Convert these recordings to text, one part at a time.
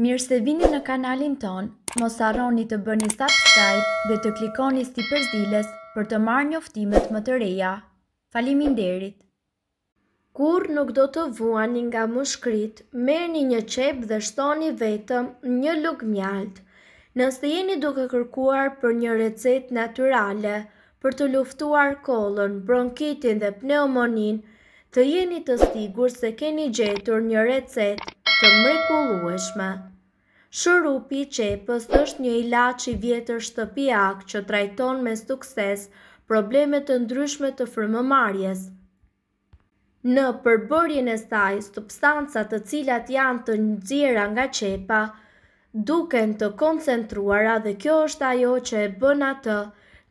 Mirë se vini në kanalin ton, mos arroni të bëni subscribe dhe të klikoni sti përzilës për të marrë një më të reja. Falimin derit! Kur nuk do të vuani nga mushkrit, merë një qep dhe shtoni vetëm një luk mjalt. Nëse jeni duke kërkuar për një recet naturale për të luftuar kolën, bronkitin dhe pneumonin, të jeni të stigur se keni gjetur një recet të mrekulueshme. Shërupi i qepës është një ilaç i vjetër shtëpiak që trajton me sukses probleme të ndryshme të frymëmarrjes. Në përbërjen e saj, substancat të cilat janë të njëzira nga qepa duken të koncentruara dhe kjo është ajo që e bën atë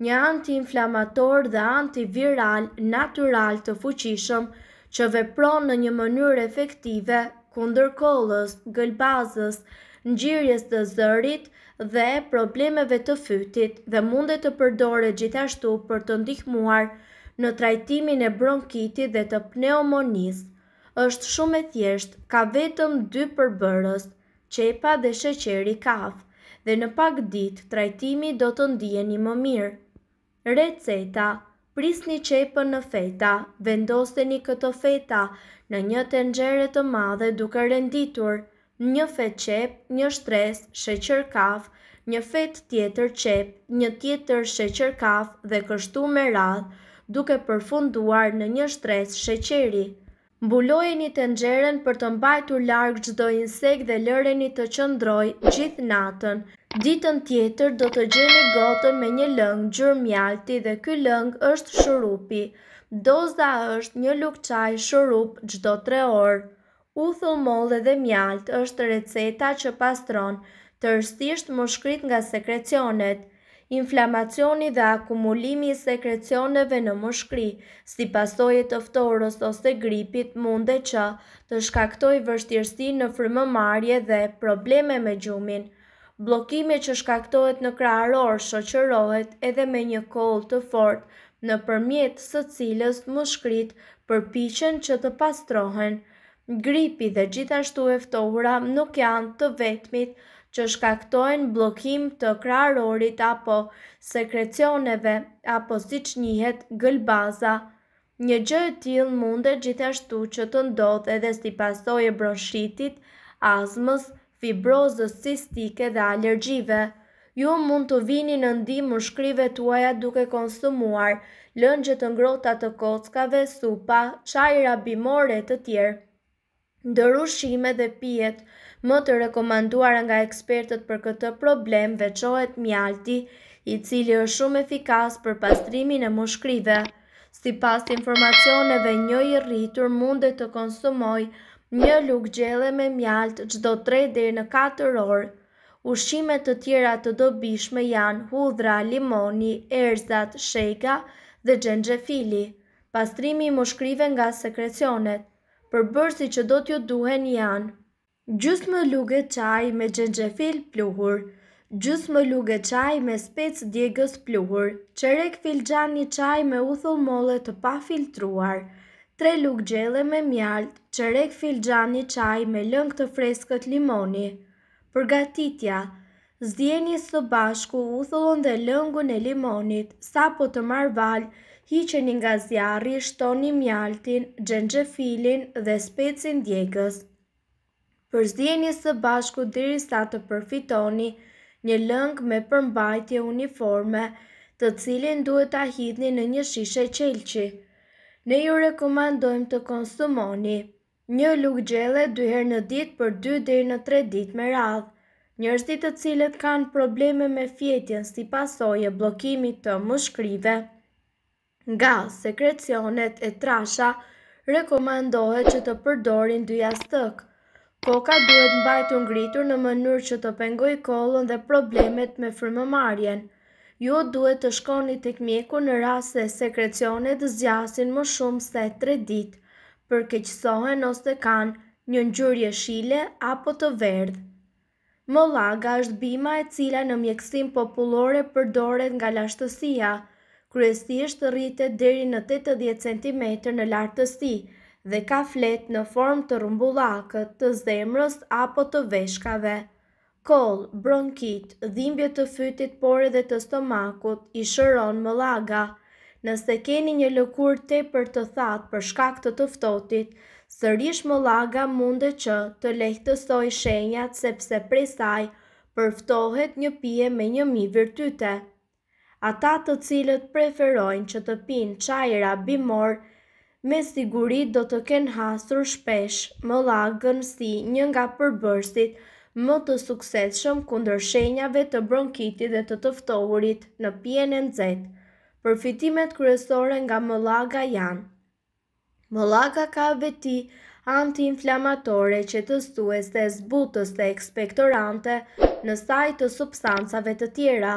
një antiinflamator dhe antiviral natural të fuqishëm që vepron në një mënyrë efektive kundër kollës, gëlbazës, ngjyrjes të zërit dhe problemeve të fytit dhe mundet të përdore gjithashtu për të ndihmuar në trajtimin e bronkitit dhe të pneumonisë. Është shumë e thjeshtë, ka vetëm dy përbërës, qepa dhe sheqeri kafë dhe në pak ditë trajtimi do të ndiheni më mirë. Receta prisni qepën në feta, vendosteni këto feta në një tengjere të madhe duke renditur një fet qep, një shtres, sheqer kaf, një fet tjetër qep, një tjetër sheqer kaf dhe kështu me radh, duke përfunduar në një shtres sheqeri. Mbulojeni tenxherën për të mbajtur larg çdo insekt dhe lëreni të qëndrojë gjithë natën. Ditën tjetër do të gjeni gotën me një lëngë mjalti dhe ky lëngë është shurupi. Doza është një lukë qaj shurup gjdo tre orë. U thulmolle dhe mjalt është receta që pastron, tërstisht më shkrit nga sekrecionet. Inflamacioni dhe akumulimi i sekrecioneve në mushkëri, si pasojë të ose gripit, mundë që të shkaktojë vështirësi në frymëmarrje dhe probleme me gjumin blokime që shkaktohet në kraror shoqërohet edhe me një kol të fort në përmjet së cilës më shkrit për që të pastrohen. Gripi dhe gjithashtu eftohura nuk janë të vetmit që shkaktojnë blokim të krarorit apo sekrecioneve apo si që njëhet gëllbaza. Një gjë e til mundet gjithashtu që të ndodhë edhe si pasoj e bronshitit, azmës, fibrozës cistike dhe allergjive. Ju mund të vini në ndimë më shkrive të duke konsumuar, lëngjët të ngrotat të kockave, supa, qajra bimore të tjerë. Ndërushime dhe pjet, më të rekomanduar nga ekspertët për këtë problem veqohet mjalti, i cili është shumë efikas për pastrimin e më shkrive. Si pas informacioneve një i rritur mundet të konsumoj, një lukë gjele me mjaltë gjdo 3 dhe në 4 orë. ushimet të tjera të dobishme janë hudra, limoni, erzat, shejka dhe gjenge Pastrimi i moshkrive nga sekrecionet, për bërësi që do t'ju duhen janë. Gjusë më luge qaj me gjenge pluhur, gjusë më luge qaj me spec djegës pluhur, qerek fil gjan një qaj me uthull mollet të pa filtruar, tre luk gjele me mjaltë, qërek fil gjani qaj me lëng të freskët limoni. Përgatitja, zdjeni së bashku u thullon dhe lëngu në limonit, sa po të marë valjë, hiqen nga zjarri, shtoni mjaltin, gjengjefilin dhe specin djegës. Për zdjeni së bashku diri sa të përfitoni, një lëng me përmbajtje uniforme të cilin duhet a hitni në një shishe qelqi ne ju rekomendojmë të konsumoni. Një luk gjele dyherë në dit për 2 dhe në 3 dit me radh. Njërzit të cilët kanë probleme me fjetjen si pasoje blokimit të mushkrive. Nga sekrecionet e trasha, rekomendohet që të përdorin dy jastëk. Koka duhet mbajtë ngritur në mënyrë që të pengoj kolon dhe problemet me frëmëmarjenë ju jo duhet të shkoni tek mjeku në rast se sekrecionet zgjasin më shumë se 3 ditë, përkeqësohen ose kanë një ngjyrje shile apo të verdhë. Molaga është bima e cila në mjekësim popullore përdoret nga lashtësia, kryesisht rritet deri në 80 cm në lartësi dhe ka fletë në formë të rrumbullakët, të zemrës apo të veshkave kol, bronkit, dhimbje të fytit, por edhe të stomakut, i shëron më laga. Nëse keni një lëkur të për të thatë për shkak të tëftotit, sërish më laga mundë që të lehtësoj shenjat sepse prej saj përftohet një pije me një mi virtyte. Ata të cilët preferojnë që të pinë qajra bimor, Me sigurit do të kenë hasur shpesh më lagën si një nga përbërsit, më të sukseshëm kundër shenjave të bronkitit dhe të tëftohurit në pjenë nxehtë. Përfitimet kryesore nga mëllaga janë. Mëllaga ka veti antiinflamatore që të stues dhe zbutës dhe ekspektorante në sajtë të substancave të tjera.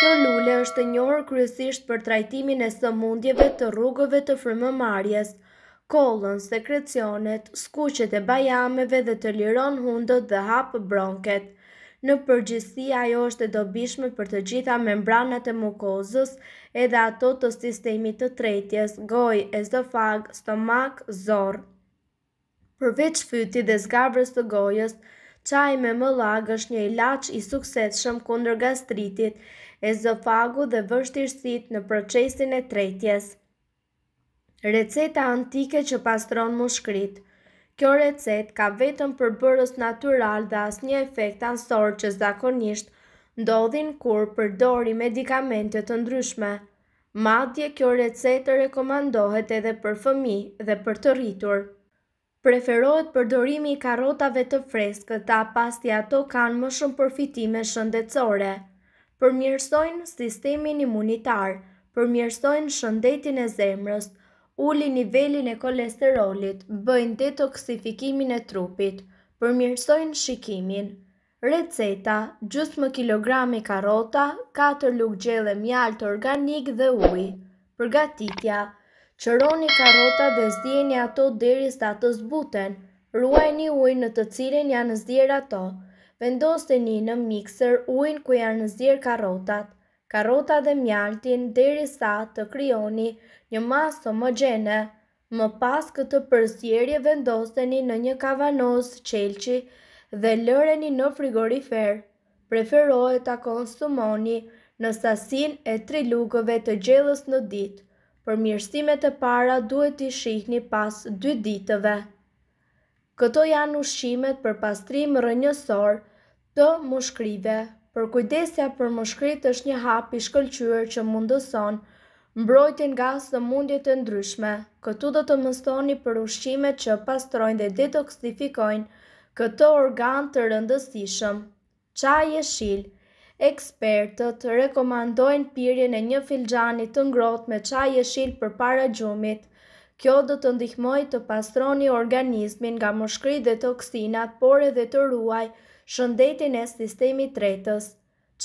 Kjo lule është njërë kryesisht për trajtimin e sëmundjeve të rrugëve të frëmëmarjes, kolën, sekrecionet, skuqet e bajameve dhe të liron hundët dhe hapë bronket. Në përgjithësi ajo është e dobishme për të gjitha membranat e mukozës edhe ato të sistemi të tretjes, goj, ezofag, stomak, zorë. Përveç fyti dhe zgabrës të gojës, qaj me më lagë është një ilaq i sukses kundër gastritit, ezofagu dhe vështirësit në procesin e tretjes receta antike që pastron mushkrit. Kjo recet ka vetëm përbërës natural dhe as një efekt ansor që zakonisht ndodhin kur përdori medikamentet të ndryshme. Madje kjo recetë rekomandohet edhe për fëmi dhe për të rritur. Preferohet përdorimi i karotave të freskë, ta pasti ato kanë më shumë përfitime shëndetësore. Përmjërsojnë sistemin imunitar, përmjërsojnë shëndetin e zemrës, uli nivelin e kolesterolit, bëjnë detoksifikimin e trupit, përmjërsojnë shikimin. Receta, gjusë më kilogrami karota, 4 lukë gjele mjaltë organik dhe uj. Përgatitja, qëroni karota dhe zdjeni ato dheri së të zbuten, ruaj një uj në të cilin janë zdjera to, vendoste një në mikser ujnë ku janë zdjera karotat, karota dhe mjaltin deri sa të kryoni një masë homogene. Më pas këtë përzjerje vendoseni në një kavanoz qelqi dhe lëreni në frigorifer. Preferohet ta konsumoni në sasin e tri lugëve të gjellës në ditë. Për mirësimet e para duhet t'i shihni pas dy ditëve. Këto janë ushqimet për pastrim rënjësor të mushkrive Për kujdesja për më është një hap i shkëllqyër që mundëson, mbrojtin nga dhe mundjet e ndryshme. Këtu do të mëstoni për ushqime që pastrojnë dhe detoksifikojnë këto organ të rëndësishëm. Qaj e shil Ekspertët rekomandojnë pyrjen e një filgjani të ngrot me qaj e shil për para gjumit, Kjo do të ndihmoj të pastroni organizmin nga moshkri dhe toksinat, por edhe të ruaj shëndetin e sistemi tretës.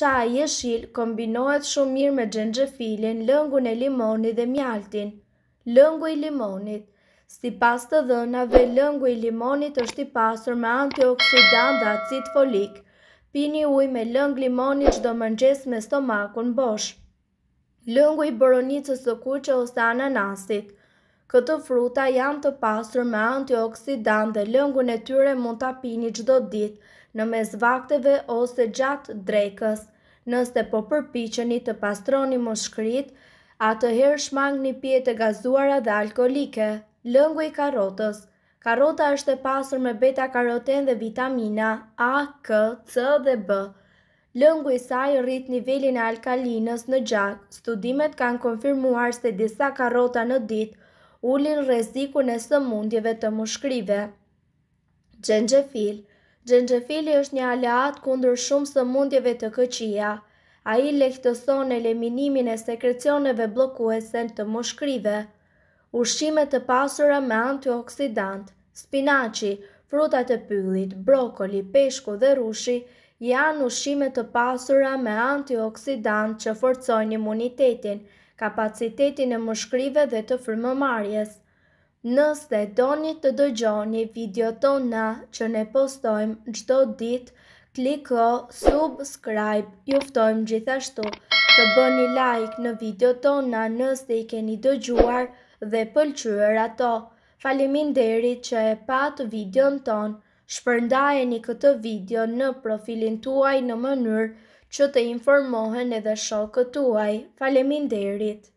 Qaj e shil kombinohet shumë mirë me gjengjefilin, lëngu në limoni dhe mjaltin. Lëngu i limonit Si pas të dhënave, lëngu i limonit është i pasur me antioksidant dhe acid folik. Pini uj me lëngu limonit që do mëngjes me stomakun bosh. Lëngu i boronicës të kuqe ose ananasit Këtë fruta janë të pasur me antioksidan dhe lëngun e tyre mund të apini qdo dit në mes vakteve ose gjatë drejkës. Nëse po përpiqeni të pastroni më shkrit, atë herë shmang një pjetë e gazuara dhe alkoholike, lëngu i karotës. Karota është e pasur me beta karoten dhe vitamina A, K, C dhe B. Lëngu i saj rrit nivelin e alkalinës në gjatë. Studimet kanë konfirmuar se disa karota në ditë ullin reziku në së mundjeve të mushkrive. Gjengjefil Gjengjefil e është një aleat kundrë shumë së mundjeve të këqia. A i lehtëson eliminimin e sekrecioneve bloku të mushkrive. Ushqime të pasura me antioksidant, spinaci, frutat e pyllit, brokoli, peshku dhe rushi, janë ushqime të pasura me antioksidant që forcojnë imunitetin, kapacitetin e mëshkrive dhe të fërmëmarjes. Nëse doni të dëgjoni video tona që ne postojmë gjdo dit, kliko subscribe, juftojmë gjithashtu, të bëni like në video tona nëse i keni dëgjuar dhe pëlqyër ato. Falimin deri që e patë video në tonë, shpërndajeni këtë video në profilin tuaj në mënyrë, që të informohen edhe shokët tuaj. Faleminderit.